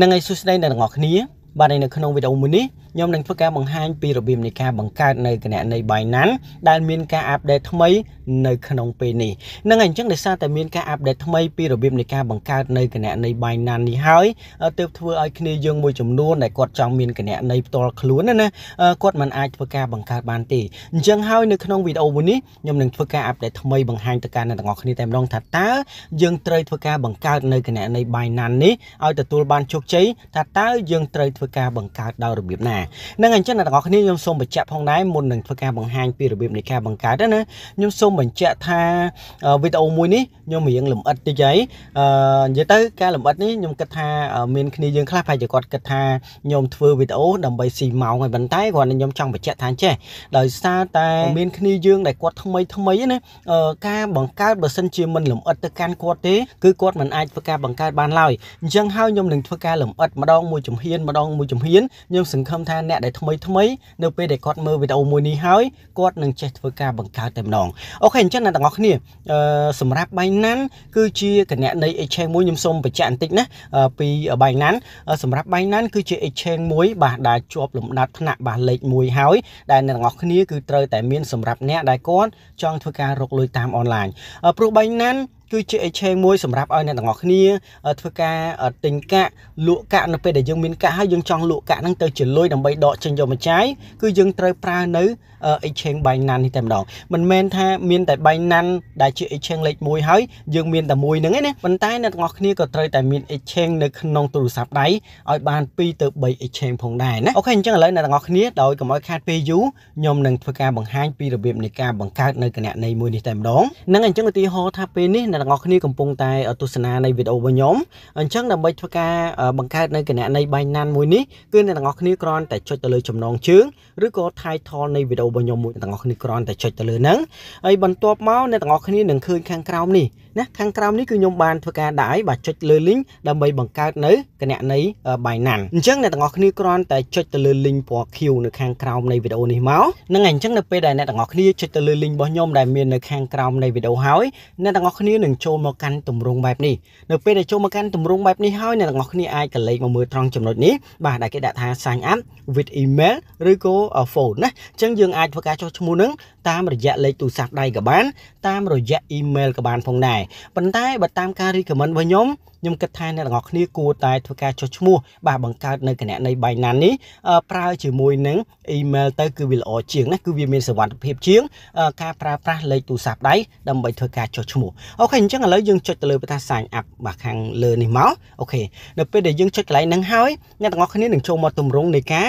នឹងឲ្យសុស្ដីអ្នកទាំងអស់គ្នាបាទនៅក្នុងវីដេអូមួយនេះខ្ញុំនឹងធ្វើការបង្ហាញពីរបៀបនៃការបង្កើតនៅគណនី Binance ដែល មានការអាប់ដេតថ្មី នៅ ក្នុងពេលនេះនឹងអញ្ចឹងដោយសារតែមានការអាប់ដេតថ្មីពីរបៀបនៃការបង្កើតនៅគណនី Binance នេះហើយទើបធ្វើឲ្យគ្នាយើងមួយចំនួនដែលគាត់ចង់មានគណនីផ្ទាល់ខ្លួនណាគាត់មិនអាចធ្វើការបង្កើតបានទេអញ្ចឹងហើយនៅក្នុងវីដេអូមួយនេះខ្ញុំនឹងធ្វើការអាប់ដេតថ្មីបង្ហាញទៅកាន់អ្នកទាំងអស់គ្នាតែម្ដងថាតើយើងត្រូវធ្វើការបង្កើតនៅគណនី Binance នេះឲ្យទទួលបានជោគជ័យថាតើយើងត្រូវធ្វើការបង្កើតដោយរបៀបណានឹងអញ្ចឹងអ្នកទាំងអស់គ្នាខ្ញុំសូមបញ្ជាក់ផងដែរមុននឹងធ្វើការបង្ហាញពីរបៀបនៃការបង្កើតណាខ្ញុំសូមបញ្ជាក់ថាវីដេអូមួយនេះខ្ញុំរៀងលម្អិតតិចហើយនិយាយទៅការលម្អិតនេះខ្ញុំគិតថាមានគ្នាយើងខ្លះប្រហែលជាគាត់គិតថាខ្ញុំធ្វើវីដេអូដើម្បីស៊ីម៉ោងហើយប៉ុន្តែគាត់នឹងខ្ញុំចង់បញ្ជាក់ថាអញ្ចេះដោយសារតែមានគ្នាយើងដែលគាត់ថ្មីថ្មីណាការបង្កើតបើសិនជាមិនលម្អិតទៅកាន់គាត់ទេគឺគាត់មិនអាចធ្វើការបង្កើតបានឡើយអញ្ចឹងហើយខ្ញុំនឹងធ្វើការលម្អិតម្ដងមួយជំហានម្ដងមួយជំហានខ្ញុំសង្ឃឹមថាអ្នកដែលថ្មីថ្មីនៅពេលដែលគាត់មើលវីដេអូមួយនេះហើយគាត់នឹងចេះធ្វើការបង្កើតតែម្ដងអូខេអញ្ចឹងអ្នកទាំងអស់គ្នាអឺសម្រាប់ Binance គឺជាគណនី exchange មួយខ្ញុំសូមបញ្ជាក់បន្តិចណាពី Binance សម្រាប់ Binance គឺជា exchange មួយបាទដែលជាប់លំដាប់ថ្នាក់បាទលេខ1ហើយដែលអ្នកទាំងអស់គ្នាគឺត្រូវតែមានសម្រាប់អ្នកដែលគាត់ចង់ធ្វើការរកលុយតាមអនឡាញព្រោះ Binance គឺជាអេឆេមួយសម្រាប់ឲ្យអ្នកទាំងអស់គ្នាធ្វើការទិញកាក់លក់កាក់នៅពេលដែលយើងមានកាក់ហើយយើងចង់លក់កាក់ហ្នឹងទៅជាលុយដើម្បីដកចេញយកមកចាយគឺយើងត្រូវប្រើនៅអេឆេង Binance នេះតែម្ដងមិនមែនថាមានតែ Binance ដែលជាអេឆេងលេខ1ហើយយើងមានតែមួយហ្នឹងឯណាប៉ុន្តែអ្នកទាំងអស់គ្នាក៏ត្រូវតែមានអេឆេងនៅក្នុងទូរស័ព្ទដៃឲ្យបាន2ទៅ3អេឆេងផងដែរណាអូខេអញ្ចឹងឥឡូវអ្នកទាំងអស់គ្នាដោយកុំឲ្យខាតពេលយូរខ្ញុំនឹងធ្វើការបង្ហាញពីរបៀបនៃការបង្កើតនៅគណនីមួយនេះតែម្ដងនឹងអញ្ចឹងឧទាហរណ៍ថាពេលនេះអ្នកទាំងអស់គ្នាកំពុងតែ ទស្សនានៃវីដេអូរបស់ខ្ញុំអញ្ចឹងដើម្បីធ្វើការបង្កើតនៅគណនី Binance មួយនេះគឺអ្នកទាំងអស់គ្នាគ្រាន់តែចុចទៅលើចំណងជើងឬក៏ title នៃវីដេអូរបស់ខ្ញុំមួយទាំងអស់គ្នាគ្រាន់តែចុចទៅលើហ្នឹងហើយបន្ទាប់មកអ្នកទាំងអស់គ្នានឹងឃើញខាងក្រោមនេះណាខាងក្រោមនេះគឺខ្ញុំបានធ្វើការដាក់ឲ្យបាទចុចលើ link ដើម្បីបង្កើតនៅគណនី Binance អញ្ចឹងអ្នកទាំងអស់គ្នាគ្រាន់តែចុចទៅលើ link ពណ៌ Q នៅខាងក្រោមនៃវីដេអូនេះមកនឹងអញ្ចឹងនៅពេលដែលអ្នកទាំងអស់គ្នាចុចទៅលើ link របស់ខ្ញុំដែលមាននៅខាងក្រោមនៃវីដេអូហើយអ្នកទាំងអស់គ្នានឹងចូលមកកាន់ទម្រង់បែបនេះនៅពេលដែលចូលមកកាន់ទម្រង់បែបនេះហើយអ្នកទាំងអស់គ្នាអាចកលេចមកមើលត្រង់ចំណុចនេះបាទដែលគេដាក់ថា sign up with email ឬក៏ phone ណាអញ្ចឹងយើងអាចធ្វើការចុះឈ្មោះនឹងតាមរយៈលេខទូរស័ព្ទដៃក៏បានតាមរយៈ email ក៏បានផងដែរដែរប៉ុន្តែបើតាមការ recommend របស់ខ្ញុំខ្ញុំគិតថាអ្នកទាំងអស់គ្នាគួរតែធ្វើការចុះឈ្មោះបាទបង្កើតនៅគណនី Binance នេះប្រើជាមួយនឹង email ទៅ គឺវាល្អជាងណាគឺវាមានសុវត្ថិភាពជាង ការប្រើប្រាស់លេខទូរស័ព្ទដៃដើម្បីធ្វើការចុះឈ្មោះអូខេអញ្ចឹងឥឡូវយើងចុចទៅលើបថា sign up បាទខាងលើនេះមកអូខេនៅពេលដែលយើងចុចកន្លែងហ្នឹងហើយអ្នកទាំងអស់គ្នានឹងចូលមកទម្រង់នៃការ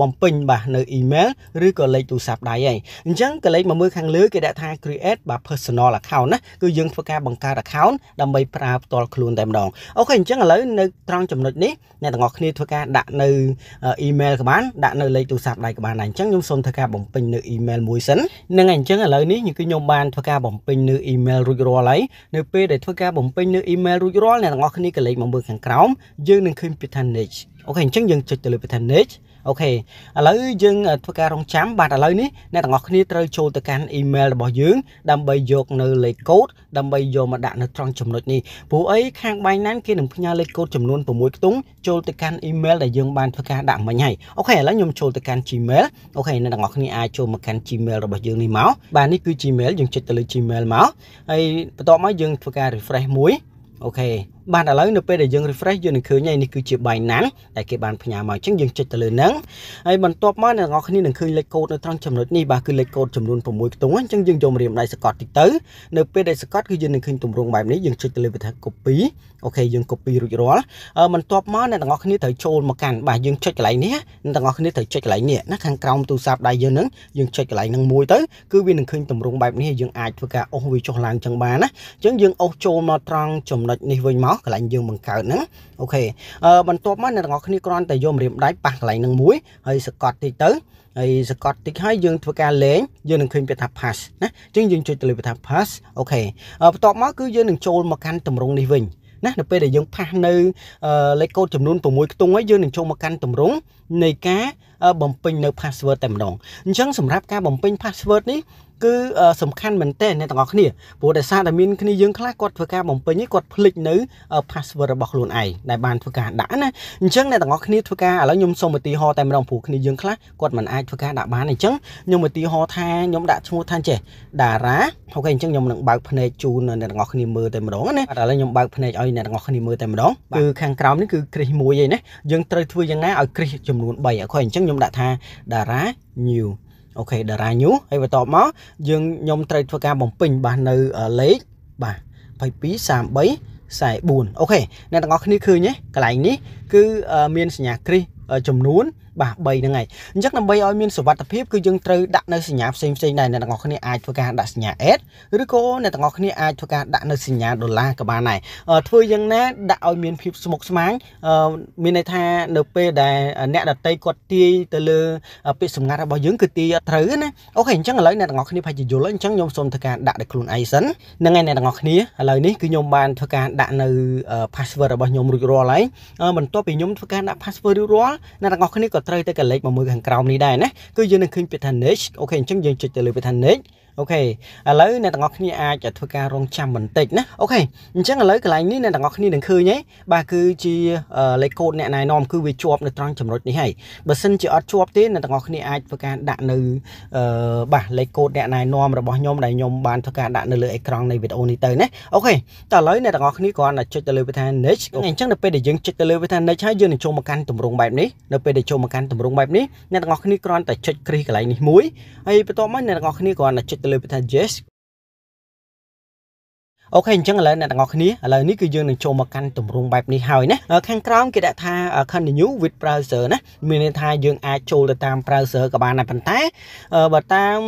បំពេញបាទនៅ email ឬក៏លេខទូរស័ព្ទដៃហើយអញ្ចឹងកលេចមកមើលខាងលើគេដាក់ថា create បាទ personal account ណាគឺយើងធ្វើការបង្បង្កើត account ដើម្បីប្រើផ្ទាល់ខ្លួនតែម្ដងអូខេអញ្ចឹងឥឡូវនៅត្រង់ចំណុចនេះអ្នកទាំងអស់គ្នាធ្វើការដាក់នៅ email ក៏បានដាក់នៅលេខទូរស័ព្ទដៃក៏បានដែរអញ្ចឹងខ្ញុំសូមធ្វើការបំពេញនៅ email មួយសិននឹងអញ្ចឹងឥឡូវនេះគឺខ្ញុំបានធ្វើការបំពេញនៅ email រួចរាល់ហើយនៅពេលដែលធ្វើការបំពេញនៅ email រួចរាល់អ្នកទាំងអស់គ្នាក៏លេខមកមើលខាងក្រោមយើងនឹងឃើញ page អូខេអញ្ចឹងយើងចុចទៅលើ page អូខេឥឡូវយើង ធ្វើការរងចាំបាទឥឡូវនេះអ្នកទាំងអស់គ្នាត្រូវចូលទៅកាន់ email របស់យើងដើម្បីយកនៅលេខកូដដើម្បីយកមកដាក់នៅត្រង់ចំណុចនេះព្រោះអីខាងបាញ់ណានគេនឹងផ្ញើលេខកូដចំនួន6ខ្ទង់ចូលទៅកាន់ email ដែលយើងបានធ្វើការដាក់មិញហើយអូខេឥឡូវខ្ញុំចូលទៅកាន់ Gmail អូខេអ្នកទាំងអស់គ្នាអាចចូលមកកាន់ Gmail របស់យើងនេះមកបាទនេះគឺ Gmail យើងចុចទៅលើ Gmail មកហើយបន្ទាប់មកយើងធ្វើការ refresh មួយអូខេបាទឥឡូវនៅពេលដែលយើង refresh យើងនឹងឃើញហើយនេះគឺជា Binance ដែលគេបានផ្ញើមកអញ្ចឹងយើងចុចទៅលើហ្នឹងហើយបន្ទាប់មកអ្នកនរគ្នានឹងឃើញលេខកូដនៅត្រង់ចំណុចនេះបាទគឺលេខកូដចំនួន6ខ្ទង់អញ្ចឹងយើងយកម្រាមដៃសកត់តិចទៅនៅពេលដែលសកត់គឺយើងនឹងឃើញទម្រង់បែបនេះយើងចុចទៅលើវិធា copy អូខេយើង copy រួចរាល់បន្ទាប់មកអ្នកនរគ្នាត្រូវចូលមកកាន់បាទយើងចុចកន្លែងនេះអ្នកនរគ្នាត្រូវចុចកន្លែងនេះណាខាងក្រោមទូរស័ព្ទដៃយើងហ្នឹងយើងចុចកន្លែងហ្នឹងមួយទៅគឺវានឹងឃើញទម្រង់បែបនេះយើងអាចធ្វើការអូសវាចុះឡើងអញ្ចឹងបានណាអញ្ចឹងយើងអូសចូលមកត្រង់ចំណុចនេះវិញមកស់កន្លែងយើងបង្កើតហ្នឹងអូខេអឺបន្ទាប់មកអ្នកទាំងអស់គ្នាគ្រាន់តែយកម្រាមដៃប៉ះកន្លែងហ្នឹងមួយហើយសកត់តិចទៅហើយសកត់តិចហើយយើងធ្វើការលេងយើងនឹងឃើញពាក្យថា pass ណាអញ្ចឹងយើងចុចទៅលើពាក្យថា pass អូខេបន្ទាប់មកគឺយើងនឹងចូលមកកាន់តម្រងនេះវិញណានៅពេលដែលយើងផាសនៅលេខកូដចំនួន6ខ្ទង់ហើយយើងនឹងចូលមកកាន់តម្រងនៃការបំពេញនៅ password តែម្ដងអញ្ចឹងសម្រាប់ការបំពេញ password នេះគឺសំខាន់មែនទែនអ្នកទាំងអស់គ្នាព្រោះដោយសារតែមានគ្នាយើងខ្លះគាត់ធ្វើការបំពេញនេះគាត់ភ្លេចនៅ password របស់ខ្លួនឯងដែលបានធ្វើការដាក់ណាអញ្ចឹងអ្នកទាំងអស់គ្នាធ្វើការឥឡូវខ្ញុំសូមឧទាហរណ៍តែម្ដងព្រោះគ្នាយើងខ្លះគាត់មិនអាចធ្វើការដាក់បានអញ្ចឹងខ្ញុំឧទាហរណ៍ថាខ្ញុំដាក់ឈ្មោះថាចេះតារាអូខេអញ្ចឹងខ្ញុំនឹងបើកភ្នែកជូនអ្នកទាំងអស់គ្នាមើលតែម្ដងណាឥឡូវខ្ញុំបើកភ្នែកឲ្យអ្នកទាំងអស់គ្នាមើលតែម្ដងគឺខាងក្រោមនេះគឺគ្រីសមួយឯណាយើងត្រូវធ្វើយ៉ាងណាឲ្យគ្រីសចំនួន3អូខេអញ្ចឹងខ្ញុំដាក់ថាតារា new អូខេតារាញូហើយបន្តមកយើងខ្ញុំត្រូវធ្វើការបំពេញបាទនៅលេខបាទ22 33 44អូខេអ្នកទាំងអស់គ្នាឃើញទេកន្លែងនេះគឺមានសញ្ញាគ្រីសចំនួនបាទ3ហ្នឹងហើយអញ្ចឹងដើម្បីឲ្យមានសុវត្ថិភាពគឺយើងត្រូវដាក់នៅសញ្ញាផ្សេងផ្សេងដែរអ្នកទាំងអស់គ្នាអាចធ្វើការដាក់សញ្ញា S ឬក៏អ្នកទាំងអស់គ្នាអាចធ្វើការដាក់នៅសញ្ញាដុល្លារក៏បានដែរធ្វើយ៉ាងណាដាក់ឲ្យមានភាពស្មុគស្មាញមានន័យថានៅពេលដែលអ្នកដតីគាត់ទាយទៅលើពាក្យសម្ងាត់របស់យើងគឺទាយអត់ត្រូវណាអូខេអញ្ចឹងឥឡូវអ្នកទាំងអស់គ្នាប្រហែលជាយល់ហើយអញ្ចឹងខ្ញុំសូមធ្វើការដាក់ដល់ខ្លួនឯងសិនហ្នឹងហើយអ្នកទាំងអស់គ្នាឥឡូវនេះគឺខ្ញុំបានធ្វើការដាក់នៅ password របស់ខ្ញុំរួចរាល់ហើយបន្ទាប់ពីខ្ញុំធ្វើការដាក់ password រួចរាល់អ្នកទាំងអស់គ្នាក៏ត្រូវតែកលេចមកមើលខាងក្រោមនេះដែរណាគឺយើងនឹងឃើញពាក្យថា niche អូខេអញ្ចឹងយើងចុចទៅលើពាក្យថា niche អូខេឥឡូវអ្នកទាំងអស់គ្នាអាចធ្វើការរងចាំបន្តិចណាអូខេអញ្ចឹងឥឡូវកន្លែងនេះអ្នកទាំងអស់គ្នានឹងឃើញហីបាទគឺជាលេខកូដអ្នកណែនាំគឺវាជាប់នៅត្រង់ចំណុចនេះហើយបើសិនជាអត់ជាប់ទេអ្នកទាំងអស់គ្នាអាចធ្វើការដាក់នៅបាទលេខកូដអ្នកណែនាំរបស់ខ្ញុំដែលខ្ញុំបានធ្វើការដាក់នៅលើអេក្រង់នៃវីដេអូនេះទៅណាអូខេតោះឥឡូវអ្នកទាំងអស់គ្នាគ្រាន់តែចុចទៅលើវាថា next អញ្ចឹងនៅពេលដែលយើងចុចទៅលើវាថា next ហើយយើងនឹងចូលមកកាន់ទម្រង់បែបនេះនៅពេលដែលចូលមកកាន់ទម្រង់បែបនេះអ្នកទាំងអស់គ្នាគ្រាន់តែចុចគ្រីកន្លែងនេះមួយហើយបន្ទាប់មកអ្នកទាំងអស់គ្នាគ្រាន់តែចុច little bit adjust អូខេអញ្ចឹងឥឡូវអ្នកទាំងអស់គ្នាឥឡូវនេះគឺយើងនឹងចូលមកកាន់ទម្រង់បែបនេះហើយណាខាងក្រោមគេដាក់ថា continue with browser ណាមានន័យថាយើងអាចចូលទៅតាម browser ក៏បានដែរប៉ុន្តែបើតាម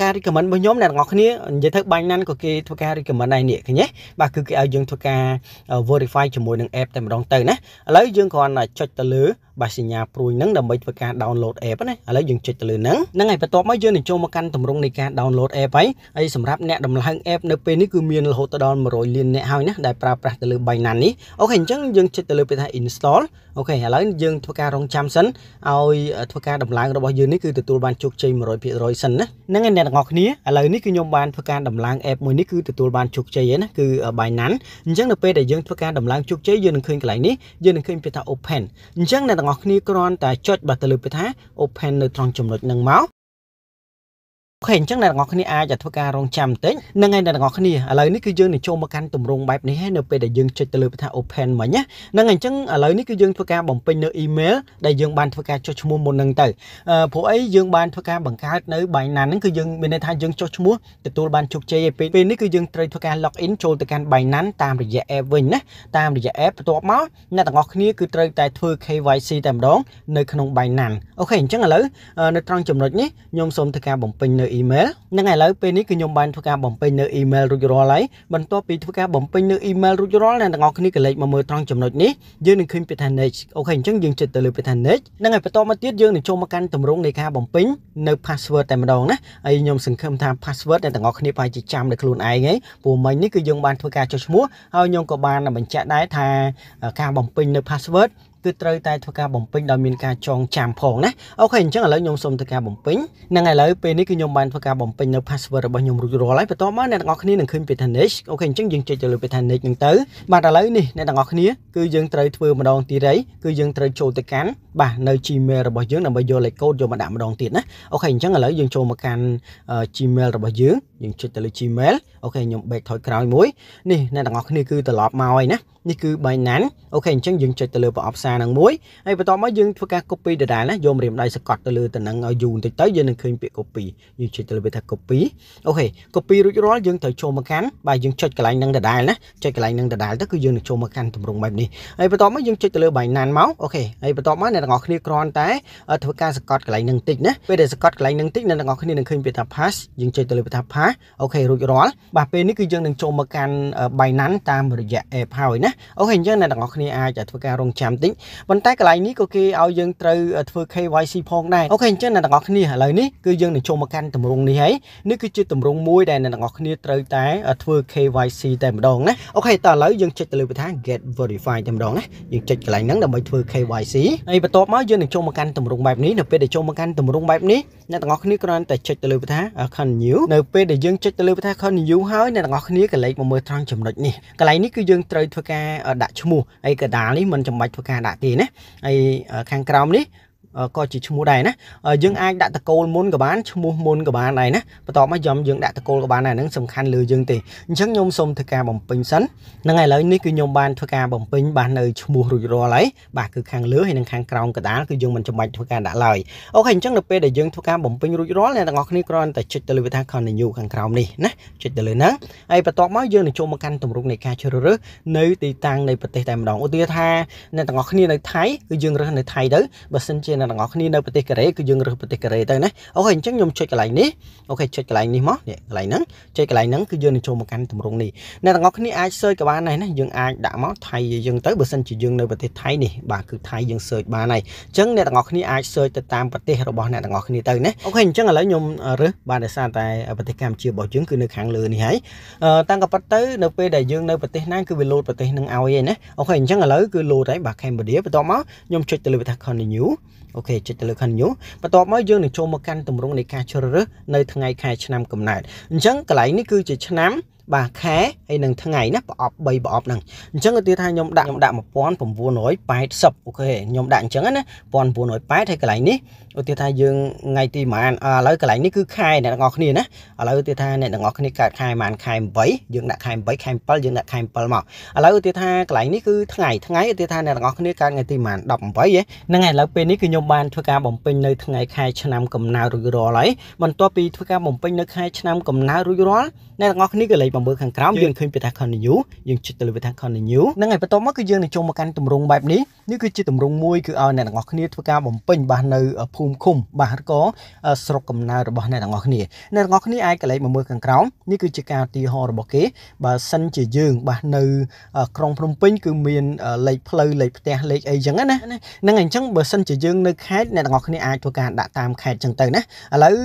ការ recommend របស់ខ្ញុំអ្នកទាំងអស់គ្នានិយាយទៅបាញ់ណាន់ក៏គេធ្វើការ recommend ដែរនេះឃើញទេបាទគឺគេឲ្យយើងធ្វើការ verify ជាមួយនឹង app តែម្ដងទៅណាឥឡូវយើងគ្រាន់តែចុចទៅលើបាទសញ្ញាព្រួយនឹងដើម្បីធ្វើការ download app ណាឥឡូវយើងចុចទៅលើហ្នឹងហ្នឹងហើយបន្ទាប់មកយើងនឹងចូលមកកាន់ទម្រង់នៃការ download app ហើយហើយសម្រាប់អ្នកដំឡើង app នៅពេលនេះគឺមានរហូតទៅដល់100លានអ្នកហើយណាដែលប្រើប្រាស់ទៅលើ Binance នេះអូខេអញ្ចឹងយើងចិត្តទៅលើពាក្យថា install អូខេឥឡូវយើងធ្វើការរងចាំសិនឲ្យធ្វើការដំឡើងរបស់យើងនេះគឺទទួលបានជោគជ័យ100%សិនណាហ្នឹងឯងអ្នកទាំងអស់គ្នាឥឡូវនេះគឺខ្ញុំបានធ្វើការដំឡើង app មួយនេះគឺទទួលបានជោគជ័យឯណាគឺ Binance អញ្ចឹងនៅពេលដែលយើងធ្វើការដំឡើងជោគជ័យយើងនឹងឃើញកន្លែងនេះយើងនឹងឃើញពាក្យថា open អញ្ចឹងអ្នកទាំងអស់គ្នាគ្រាន់តែចុចបាទទៅលើពាក្យថា open នៅត្រង់ចំណុចហ្នឹងមកអូខេអញ្ចឹងអ្នកទាំងអស់គ្នាអាចធ្វើការរងចាំបន្តិចហ្នឹងហើយអ្នកទាំងអស់គ្នាឥឡូវនេះគឺយើងនឹងចូលមកកាន់ទម្រង់បែបនេះហើយនៅពេលដែលយើងចុចទៅលើពាក្យថា open មិញណាហ្នឹងអញ្ចឹងឥឡូវនេះគឺយើងធ្វើការបំពេញនៅ email ដែលយើងបានធ្វើការចុះឈ្មោះមុនហ្នឹងទៅព្រោះអីយើងបានធ្វើការបង្កើតនៅ Binance ហ្នឹងគឺយើងមានន័យថាយើងចុះឈ្មោះទទួលបានជោគជ័យឯពេលពេលនេះគឺយើងត្រូវធ្វើការ login ចូលទៅកាន់ Binance តាមរយៈ app វិញណាតាមរយៈ app បន្ទាប់មកអ្នកទាំងអស់គ្នាគឺត្រូវតែធ្វើ KYC តែម្ដងនៅក្នុង Binance អូខេអញ្ចឹងឥឡូវនៅត្រង់ចំណុចនេះខ្ញុំសូមធ្វើការបំពេញនៅនៅអ៊ីមែលនឹងឥឡូវពេលនេះគឺខ្ញុំបានធ្វើការបំពេញនៅអ៊ីមែលរួចរាល់ហើយបន្ទាប់ពីធ្វើការបំពេញនៅអ៊ីមែលរួចរាល់អ្នកទាំងអស់គ្នាក៏លេចមកមើលត្រង់ចំណុចនេះយើងនឹងឃើញពាក្យថា next អូខេអញ្ចឹងយើងចុចទៅលើពាក្យថា next នឹងហើយបន្តមកទៀតយើងនឹងចូលមកកាន់ទម្រង់នៃការបំពេញនៅ password តែម្ដងណាហើយខ្ញុំសង្ឃឹមថា password អ្នកទាំងអស់គ្នាប្រហែលជាចាំដល់ខ្លួនឯងហើយព្រោះមិញនេះគឺយើងបានធ្វើការចុចឈ្មោះហើយខ្ញុំក៏បានបញ្ជាក់ដែរថាការបំពេញនៅ password គឺត្រូវតែធ្វើការបំពេញដោយមានការចងចាំផងណាអូខេអញ្ចឹងឥឡូវខ្ញុំសូមធ្វើការបំពេញនឹងឥឡូវពេលនេះគឺខ្ញុំបានធ្វើការបំពេញនៅ password របស់ខ្ញុំរួចរាល់ហើយបន្ទាប់មកអ្នកទាំងអស់គ្នានឹងឃើញ Petanex អូខេអញ្ចឹងយើងចុចទៅលើ Petanex ហ្នឹងទៅបាទឥឡូវនេះអ្នកទាំងអស់គ្នាគឺយើងត្រូវធ្វើម្ដងទៀតហើយគឺយើងត្រូវចូលទៅកាន់បាទនៅ Gmail របស់យើងដើម្បីយក link code យកមកដាក់ម្ដងទៀតណាអូខេអញ្ចឹងឥឡូវយើងចូលមកកាន់ Gmail របស់យើងយើងចុចទៅលើ Gmail អូខេខ្ញុំ back ថយក្រោយមួយនេះអ្នកទាំងអស់គ្នាគឺត្រឡប់មកហើយណានេះគឺ Binance អូខេអញ្ចឹងយើងចុចទៅលើប្រអប់សារនឹងមួយហើយបន្ទាប់មកយើងធ្វើការ copy ដដែលណាយកម្រាមដៃសកត់ទៅលើតំណែងឲ្យយូរបន្តិចទៅយើងនឹងឃើញពាក្យ copy យើងចុចទៅលើវាថា copy អូខេ copy រួចរាល់យើងត្រូវចូលមកកាន់បាទយើងចុចកន្លែងនឹងដដែលណាចុចកន្លែងនឹងដដែលទៅគឺយើងនឹងចូលមកកាន់ទម្រង់បែបនេះហើយបន្ទាប់មកយើងចុចទៅលើ Binance មកអូខេហើយបន្ទាប់មកអ្នកទាំងអស់គ្នាគ្រាន់តែ ធ្វើការសកត់កន្លែងនឹងតិចណាពេលដែលសកត់កន្លែងនឹងតិចអ្នកទាំងអស់គ្នានឹងឃើញពាក្យថា pass យើងចុចទៅលើពាក្យថា pass អូខេរួចរាល់បាទពេលនេះគឺយើងនឹងចូលមកកាន់ Binance តាមរយៈ app ហើយណាអូខេអញ្ចឹងអ្នកទាំងអស់គ្នាអាចធ្វើការរងចាំតិចប៉ុន្តែកន្លែងនេះក៏គេឲ្យយើងត្រូវធ្វើ KYC ផងដែរអូខេអញ្ចឹងអ្នកទាំងអស់គ្នាឥឡូវនេះគឺយើងនឹងចូលមកកាន់តម្រងនេះហើយនេះគឺជាតម្រងមួយដែលអ្នកទាំងអស់គ្នាត្រូវតែធ្វើ KYC តែម្ដងណាអូខេតោះឥឡូវយើងចុចទៅលើពាក្យថា Get Verified តែម្ដងណាយើងចុចកន្លែងហ្នឹងដើម្បីធ្វើ KYC ហើយបន្ទាប់មកយើងនឹងចូលមកកាន់តម្រងបែបនេះនៅពេលដែលចូលមកកាន់តម្រងបែបនេះអ្នកទាំងអស់គ្នាគ្រាន់តែចុចទៅលើពាក្យថា Continue នៅពេលដែលយើងចុចទៅលើពាក្យថា Continue ហើយអ្នកទាំងអស់គ្នាក៏លេចមកមើលត្រង់ចំណុចនេះកន្លែងនេះគឺយើងត្រូវធ្វើការដាក់ឈ្មោះហើយកដាលនេះមិនចាំបាច់ធ្វើការដាក់ទេណាហើយខាងក្រោមនេះក៏ជាឈ្មោះដែរណាយើងអាចដាក់តកូលមុនក៏បានឈ្មោះមុនក៏បានដែរណាបន្ទាប់មកយំយើងដាក់តកូលក៏បានដែរហ្នឹងសំខាន់លើយើងទេអញ្ចឹងខ្ញុំសូមធ្វើការបំពេញសិនហ្នឹងហើយឥឡូវនេះគឺខ្ញុំបានធ្វើការបំពេញបាននៅឈ្មោះរួចរាល់ហើយបាទគឺខាងលើហើយនិងខាងក្រោមកដាលគឺយើងមិនចាំបាច់ធ្វើការដាក់ឡើយអូខេអញ្ចឹងនៅពេលដែលយើងធ្វើការបំពេញរួចរាល់អ្នកទាំងអស់គ្នាគ្រាន់តែចុចទៅលើវាថា continue ខាងក្រោមនេះណាចុចទៅលើហ្នឹងហើយបន្ទាប់មកយើងនឹងចូលមកកាន់ទម្រង់នៃការជ្រើសរើសនៅទីតាំងនៃប្រទេសតែម្ដងឧទាហរណ៍ថាអ្នកទាំងអស់គ្នានៅថៃគឺយើងរើសនៅថៃទៅបើសិនជាអ្នកទាំងអស់គ្នានៅប្រទេសកូរ៉េគឺយើងរើសប្រទេសកូរ៉េទៅណាអូខេអញ្ចឹងខ្ញុំចុចកន្លែងនេះអូខេចុចកន្លែងនេះមកនេះកន្លែងហ្នឹងចុចកន្លែងហ្នឹងគឺយើងនឹងចូលមកកាន់ទម្រង់នេះអ្នកទាំងអស់គ្នាអាច search ក៏បានដែរណាយើងអាចដាក់មកថៃយើងទៅបើសិនជាយើងនៅប្រទេសថៃនេះបាទគឺថៃយើង search បានហើយអញ្ចឹងអ្នកទាំងអស់គ្នាអាច search ទៅតាមប្រទេសរបស់អ្នកទាំងអស់គ្នាទៅណាអូខេអញ្ចឹងឥឡូវខ្ញុំរើសបានដោយសារតែប្រទេសកម្ពុជារបស់យើងគឺនៅខាងលើនេះហើយ តាំងក៏ប៉ុតទៅនៅពេលដែលយើងនៅប្រទេសណាគឺវាលោតប្រទេសនឹងឲ្យឯណាអូខេអញ្ចឹងឥឡូវគឺលោតហើយបាទ Cambodia បន្ទាប់មកខ្ញុំចុចទៅលើវាថា continue អូខេចុចទៅលើខាងញូបន្ទាប់មកយើងនឹងចូលមកកាន់ទម្រង់នៃការជ្រើសរើសនៅថ្ងៃខែឆ្នាំកំណើតអញ្ចឹងកន្លែងនេះគឺជាឆ្នាំបាទខែហើយនឹងថ្ងៃណាប្រអប់3ប្រអប់ហ្នឹងអញ្ចឹងឧទាហរណ៍ថាខ្ញុំដាក់ខ្ញុំដាក់1980អូខេខ្ញុំដាក់អញ្ចឹងណា1980ហើយកន្លែងនេះឧទាហរណ៍ថាយើងថ្ងៃទីប្រហែលឥឡូវកន្លែងនេះគឺខែអ្នកទាំងអស់គ្នាណាឥឡូវឧទាហរណ៍ថាអ្នកទាំងអស់គ្នាកើតខែប្រហែលខែ8យើងដាក់ខែ8ខែ7យើងដាក់ខែ7មកឥឡូវឧទាហរណ៍ថាកន្លែងនេះគឺថ្ងៃថ្ងៃឧទាហរណ៍ថាអ្នកទាំងអស់គ្នាកើតថ្ងៃទីប្រហែល18ហ្នឹងហើយឥឡូវពេលនេះគឺខ្ញុំបានធ្វើការបំពេញនៅថ្ងៃខែឆ្នាំកំណើរួចរាល់ហើយបន្ទាប់ពីធ្វើការបំពេញនៅខែឆ្នាំកំណើរួចរាល់អ្នកទាំងអស់គ្នាក៏លេខមកមើលខាងក្រោមយើងឃើញពាក្យថា continue យើងចុចទៅលើពាក្យថា continue ហ្នឹងហើយបន្ទាប់មកគឺយើងនឹងចូលមកកាន់ទម្រង់បែបនេះនេះគឺជាទម្រង់មួយគឺឲ្យអ្នកទាំងអស់គ្នាធ្វើការបំពេញបាទនៅភូមិឃុំបាទក៏ស្រុកកំណើតរបស់អ្នកទាំងអស់គ្នាអ្នកទាំងអស់គ្នាអាចកលេចមកមើលខាងក្រោមនេះគឺជាការទីហោរបស់គេបើសិនជាយើងបាទនៅក្រុងភ្នំពេញគឺមានលេខផ្លូវលេខផ្ទះលេខអីចឹងណាហ្នឹងហើយអញ្ចឹងបើសិនជាយើងនៅខេត្តអ្នកទាំងអស់គ្នាអាចធ្វើការដាក់តាមខេត្តចឹងទៅណាឥឡូវ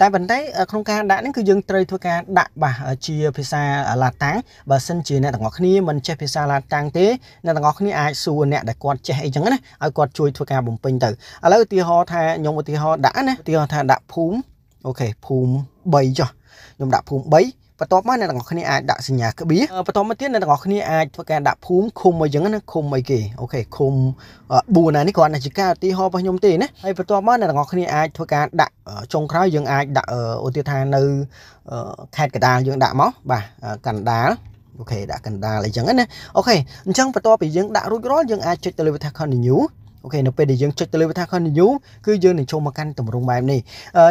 តែប៉ុន្តែក្នុងការដាក់នេះគឺយើងត្រូវធ្វើការដាក់បាទជាភាសាឡាតាំងបើសិនជាអ្នកទាំងអស់គ្នាមិនចេះភាសាឡាតាំងទេអ្នកទាំងអស់គ្នាអាចសួរអ្នកដែលគាត់ចេះអីចឹងណាឲ្យគាត់ជួយធ្វើការបំពេញទៅឥឡូវឧទាហរណ៍ថាខ្ញុំឧទាហរណ៍ដាក់ណាឧទាហរណ៍ថាដាក់ភូមិអូខេភូមិ3ចុះខ្ញុំដាក់ភូមិ3បន្ទាប់មកអ្នកទាំងអស់គ្នាអាចដាក់សញ្ញាក្បៀសបន្ទាប់មកទៀតអ្នកទាំងអស់គ្នាអាចធ្វើការដាក់ភូមិឃុំអីចឹងណាឃុំអីគេអូខេឃុំ4ណានេះគ្រាន់តែជាការឧទាហរណ៍របស់ខ្ញុំទេណាហើយបន្ទាប់មកអ្នកទាំងអស់គ្នាអាចធ្វើការដាក់ចុងក្រោយយើងអាចដាក់ឧទាហរណ៍ថានៅខេត្តកណ្ដាលយើងដាក់មកបាទកណ្ដាលអូខេដាក់កណ្ដាលអីចឹងណាអូខេអញ្ចឹងបន្ទាប់ពីយើងដាក់រួចរាល់យើងអាចចុចទៅលើវិធី continue អូខេនៅពេលដែលយើងចុចទៅលើវាថា continue គឺយើងនឹងចូលមកកាន់តម្រងបែបនេះ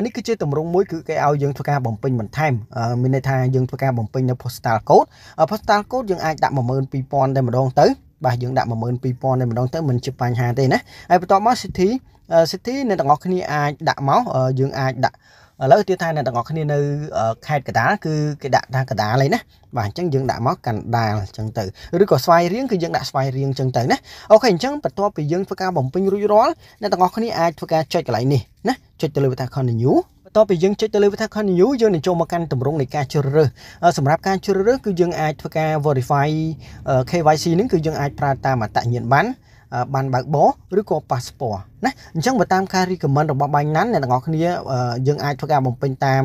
នេះគឺជាតម្រងមួយគឺគេឲ្យយើងធ្វើការបំពេញបន្ថែមមានន័យថាយើងធ្វើការបំពេញនៅ postal code postal code យើងអាចដាក់12000តែម្ដងទៅបាទយើងដាក់12000តែម្ដងទៅមិនជាបញ្ហាទេណាហើយបន្ទាប់មក city city អ្នកទាំងអស់គ្នាអាចដាក់មកយើងអាចដាក់ឥឡូវទៀតថាអ្នកទាំងអស់គ្នានៅខេត្តកដាលគឺគេដាក់ថាកដាលឯណាបាទអញ្ចឹងយើងដាក់មកកណ្ដាលអញ្ចឹងទៅឬក៏ស្វាយរៀងគឺយើងដាក់ស្វាយរៀងអញ្ចឹងទៅណាអូខេអញ្ចឹងបន្ទាប់ពីយើងធ្វើការបំពេញរួចរាល់អ្នកទាំងអស់គ្នាអាចធ្វើការចុចកន្លែងនេះណាចុចទៅលើវាថា continue តពីយើងចុចទៅលើវាថា continue យើងនឹងចូលមកកាន់តម្រងនៃការជ្រើសរើសសម្រាប់ការជ្រើសរើសគឺយើងអាចធ្វើការ verify KYC នឹងគឺយើងអាចប្រើតាមអត្តញ្ញាណប័ណ្ណប័ណ្ណបើកបរឬក៏ប៉ាសពតណាអញ្ចឹងបើតាមការ recommend របស់បាញ់ណាន់អ្នកទាំងអស់គ្នាយើងអាចធ្វើការបំពេញតាម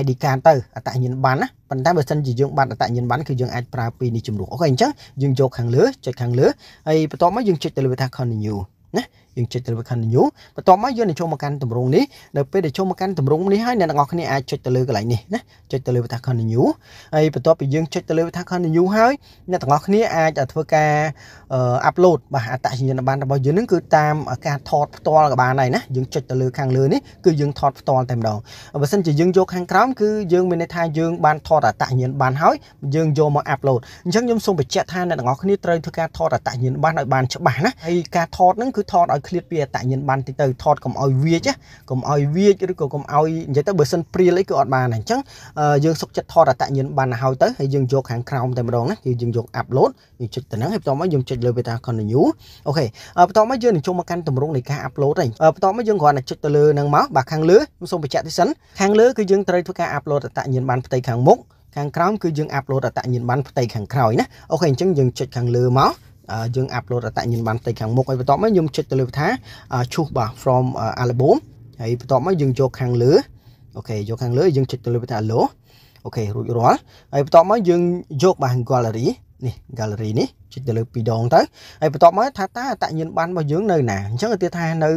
ID card ទៅអត្តញ្ញាណប័ណ្ណណាប៉ុន្តែបើសិនជាយើងបាត់អត្តញ្ញាណប័ណ្ណគឺយើងអាចប្រើពីនេះជំនួសអូខេអញ្ចឹងយើងយកខាងលើចុចខាងលើហើយបន្ទាប់មកយើងចុចទៅលើថា continue ណាយើងចុចទៅលើខណ្ឌ new បន្ទាប់មកយើងនឹងចូលមកកាន់ទម្រង់នេះនៅពេលដែលចូលមកកាន់ទម្រង់នេះហើយអ្នកទាំងអស់គ្នាអាចចុចទៅលើកន្លែងនេះណាចុចទៅលើវិធានខណ្ឌ new ហើយបន្ទាប់ពីយើងចុចទៅលើវិធានខណ្ឌ new ហើយអ្នកទាំងអស់គ្នាអាចធ្វើការ upload បាទអត្តសញ្ញាណប័ណ្ណរបស់យើងនឹងគឺតាមការថតផ្ទាល់ក៏បានដែរណាយើងចុចទៅលើខាងលើនេះគឺយើងថតផ្ទាល់តែម្ដងបើសិនជាយើងយកខាងក្រោមគឺយើងមានន័យថាយើងបានថតអត្តសញ្ញាណប័ណ្ណហើយយើងយកមក upload អញ្ចឹងខ្ញុំសូមបញ្ជាក់ថាអ្នកទាំងអស់គ្នាត្រូវធ្វើការថតអត្តសញ្ញាណប័ណ្ណឲ្យបានច្បាស់ណាហើយការថតហ្នឹងគឺថតឲ្យឃ្លាតពីអតញ្ញាណបានតិចទៅថតកុំឲ្យវាចកុំឲ្យវាចឬក៏កុំឲ្យនិយាយទៅបើសិនព្រៀលអីគឺអត់បានអញ្ចឹងយើងសុកចិត្តថតអតញ្ញាណបានហើយទៅហើយយើងយកខាងក្រោមតែម្ដងណាគឺយើងយក upload យើងចុចទៅហ្នឹងហើយបន្ទាប់មកយើងចុចលើវាថា continue អូខេបន្ទាប់មកយើងនឹងចូលមកកាន់ទម្រង់នៃការ upload វិញបន្ទាប់មកយើងគ្រាន់តែចុចទៅលើហ្នឹងមកបាទខាងលើខ្ញុំសូមបញ្ជាក់តិចសិនខាងលើគឺយើងត្រូវធ្វើការ upload អតញ្ញាណបានផ្ទៃខាងមុខខាងក្រោមគឺយើងអាប់ឡូតអតញ្ញាណបានផ្ទៃខាងក្រោយណាអូខេអញ្ចឹងយើងចុចខាងលើមកយើង upload អត្តញ្ញាណប័ណ្ណទៅខាងមុខហើយបន្ទាប់មកខ្ញុំចុចទៅលើថាឈូសបាទ from album ហើយបន្ទាប់មកយើងយកខាងលើអូខេយកខាងលើយើងចុចទៅលើថា hello អូខេរួចរាល់ហើយបន្ទាប់មកយើងយកបាទ gallery នេះ gallery នេះចុចទៅលើ2ដងទៅហើយបន្ទាប់មកថាតើអតញ្ញាណប័ណ្ណរបស់យើងនៅណាអញ្ចឹងឧទាហរណ៍ថានៅ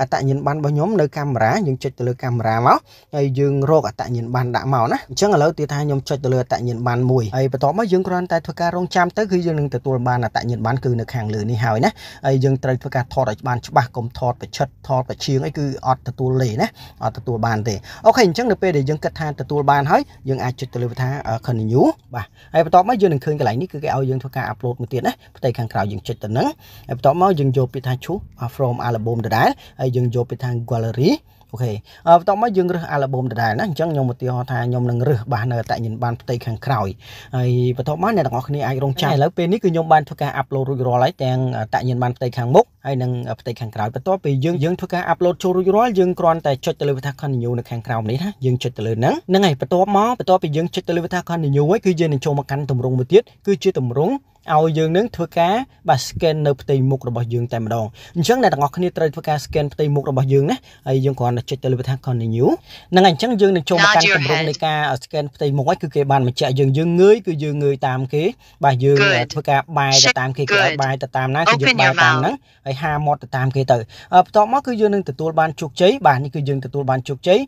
អតញ្ញាណប័ណ្ណរបស់ខ្ញុំនៅកាមេរ៉ាយើងចុចទៅលើកាមេរ៉ាមកហើយយើងរកអតញ្ញាណប័ណ្ណដាក់មកណាអញ្ចឹងឥឡូវទីថាខ្ញុំចុចទៅលើអតញ្ញាណប័ណ្ណមួយហើយបន្ទាប់មកយើងគ្រាន់តែធ្វើការរងចាំទៅគឺយើងនឹងទទួលបានអតញ្ញាណប័ណ្ណគឺនៅខាងលើនេះហើយណាហើយយើងត្រូវធ្វើការថតឲ្យបានច្បាស់កុំថតប្រឆិតថតប្រឈៀងអីគឺអត់ទទួលទេណាអត់ទទួលបានទេអូខេអញ្ចឹងនៅពេលដែលយើងគិតថាទទួលបានហើយយើងអាចចុចទៅលើថា continue បាទហើយបន្ទាប់មកយើងនឹងឃើញកន្លែងនេះគឺគេឲ្យយើងធ្វើការ upload មួយទៀតទៀតណាផ្ទៃខាងក្រៅយើងចុចទៅនឹងហើយបន្ទាប់មកយើងយកពាក្យថា choose from album ដដែលហើយយើងយកពាក្យថា gallery អូខេបន្ទាប់មកយើងរើស album ដដែលណាអញ្ចឹងខ្ញុំឧទាហរណ៍ថាខ្ញុំនឹងរើសបាទនៅអតញ្ញបានផ្ទៃខាងក្រោយហើយបន្ទាប់មកអ្នកទាំងអស់គ្នាអាចរងចាំឥឡូវពេលនេះគឺខ្ញុំបានធ្វើការ upload រួចរាល់ហើយទាំងអតញ្ញបានផ្ទៃខាងមុខហើយនឹងផ្ទៃខាងក្រោយបន្ទាប់ពេលយើងយើងធ្វើការ upload ចូលរួចរាល់យើងគ្រាន់តែចុចទៅលើវិធា continue នៅខាងក្រោមនេះណាយើងចុចទៅលើហ្នឹងហ្នឹងហើយបន្ទាប់មកបន្ទាប់ពីយើងចុចទៅលើវិធា continue ហើយគឺយើងនឹងចូលមកកាន់ទម្រង់មួយទៀតគឺជាទម្រង់ឲ្យយើងនឹងធ្វើការបាទ scan នៅផ្ទៃមុខរបស់យើងតែម្ដងអញ្ចឹងអ្នកទាំងអស់គ្នាត្រូវធ្វើការ scan ផ្ទៃមុខរបស់យើងណាហើយយើងគ្រាន់តែចុចទៅលើថា continue នឹងអញ្ចឹងយើងនឹងចូលមកកាន់ទម្រង់នៃការ scan ផ្ទៃមុខហើយគឺគេបានបញ្ជាក់យើងយើងងើយគឺយើងងើយតាមគេបាទយើងធ្វើការបាយទៅតាមគេគេឲ្យបាយទៅតាមណាគឺយើងបាយតាមហ្នឹងហើយហាមាត់ទៅតាមគេទៅបន្ទាប់មកគឺយើងនឹងទទួលបានជោគជ័យបាទនេះគឺយើងទទួលបានជោគជ័យ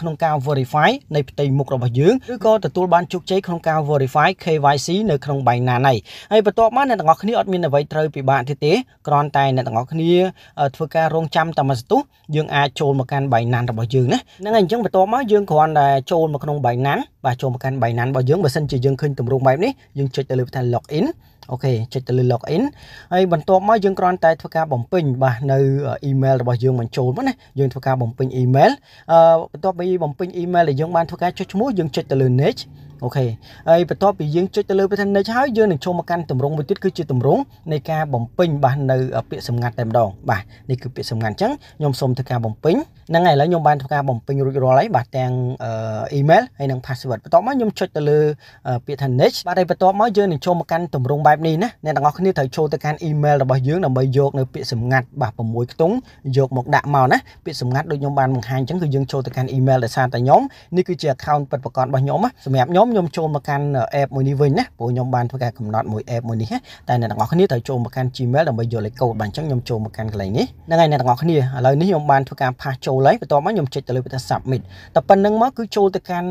ក្នុងការ verify នៃផ្ទៃមុខរបស់យើងឬក៏ទទួលបានជោគជ័យក្នុងការ verify KYC នៅក្នុង Binance ហើយហើយបន្ទាប់មកអ្នកទាំងអស់គ្នាអត់មានអ្វីត្រូវពិបាកទៀតទេគ្រាន់តែអ្នកទាំងអស់គ្នាធ្វើការរងចាំតាមមួយសន្ទុះយើងអាចចូលមកកាន់ Binance របស់យើងណាហ្នឹងហើយអញ្ចឹងបន្ទាប់មកយើងគ្រាន់តែចូលមកក្នុង Binance បាទចូលមកកាន់ Binance របស់យើងបើសិនជាយើងឃើញទម្រង់បែបនេះយើងចុចទៅលើបឋាន login អូខេចុចទៅលើ login ហើយបន្ទាប់មកយើងគ្រាន់តែធ្វើការបំពេញបាទនៅ email របស់យើងបញ្ចូលមកណាយើងធ្វើការបំពេញ email អឺបន្ទាប់ពីបំពេញ email ដែលយើងបានធ្វើការចុចឈ្មោះយើងចុចទៅលើ next អូខេហើយបន្ទាប់ពីយើងចុចទៅលើ button next ហើយយើងនឹងចូលមកកាន់តម្រងមួយទៀតគឺជាតម្រងនៃការបំពេញបាទនៅពាក្យសម្ងាត់តែម្ដងបាទនេះគឺពាក្យសម្ងាត់អញ្ចឹងខ្ញុំសូមធ្វើការបំពេញហ្នឹងហើយឥឡូវខ្ញុំបានធ្វើការបំពេញរួចរាល់ហើយបាទទាំង email ហើយនិង password បន្ទាប់មកខ្ញុំចុចទៅលើពាក្យថា next បាទហើយបន្ទាប់មកយើងនឹងចូលមកកាន់តម្រងបែបនេះណាអ្នកទាំងអស់គ្នាត្រូវចូលទៅកាន់ email របស់យើងដើម្បីយកនៅពាក្យសម្ងាត់បាទ6ខ្ទង់យកមកដាក់មកណាពាក្យសម្ងាត់ដូចខ្ញុំបានបង្ហាញអញ្ចឹងគឺយើងចូលទៅកាន់ email ដែលសារតែខ្ញុំនេះគឺជា account ពិតប្រាកដរបស់ខ្ញុំណាសម្រាប់ខ្ញុំខ្ញុំចូលមកកាន់ app មួយនេះវិញណាព្រោះខ្ញុំបានធ្វើការកំណត់មួយ app មួយនេះណាតែអ្នកទាំងអស់គ្នាត្រូវចូលមកកាន់ Gmail ដើម្បីយកលេខកូដបាទអញ្ចឹងខ្ញុំចូលមកកាន់កន្លែងនេះហ្នឹងហើយអ្នកទាំងអស់គ្នាឥឡូវនេះខ្ញុំបានធ្វើការផាសចូលហើយបន្ទាប់មកខ្ញុំចុចទៅលើបន្ទះ submit តែប៉ុណ្្នឹងមកគឺចូលទៅកាន់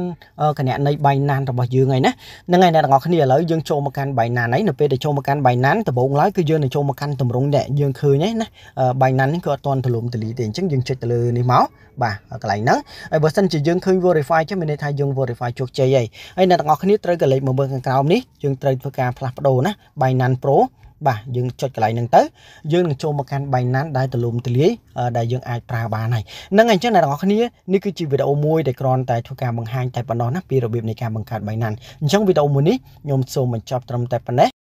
គណនី Binance របស់យើងហើយណាហ្នឹងហើយអ្នកទាំងអស់គ្នាឥឡូវយើងចូលមកកាន់ Binance ហើយនៅពេលពេលដែលចូលមកកាន់ Binance ដំបូងឡើយគឺយើងនឹងចូលមកកាន់តម្រងនេះយើងឃើញហ្នឹងណា Binance នេះគឺអត់ទាន់ទូលំទូលាយទេអញ្ចឹងយើងចុចទៅលើនេះមកបាទកន្លែងហ្នឹងហើយបើសិនជាយើងឃើញ verify ចឹងមានន័យថាយើង verify ជោគជ័យហើយហើយអ្នកទាំងអស់គ្នាត្រូវកលេចមកមើលខាងក្រោមនេះយើងត្រូវធ្វើការផ្លាស់ប្ដូរណា Binance Pro បាទយើងចុចកន្លែងហ្នឹងទៅយើងនឹងចូលមកកាន់ Binance ដែលទូលំទូលាយដែលយើងអាចប្រើបានហើយហ្នឹងអញ្ចឹងអ្នកទាំងអស់គ្នានេះគឺជាវីដេអូមួយដែលគ្រាន់តែធ្វើការបង្ហាញតែប៉ុណ្ណោះណាពីរបៀបនៃការបង្កើត Binance អញ្ចឹងវីដេអូមួយនេះខ្ញុំសូមបញ្ចប់ត្រឹមតែប៉ុណ្ណេះ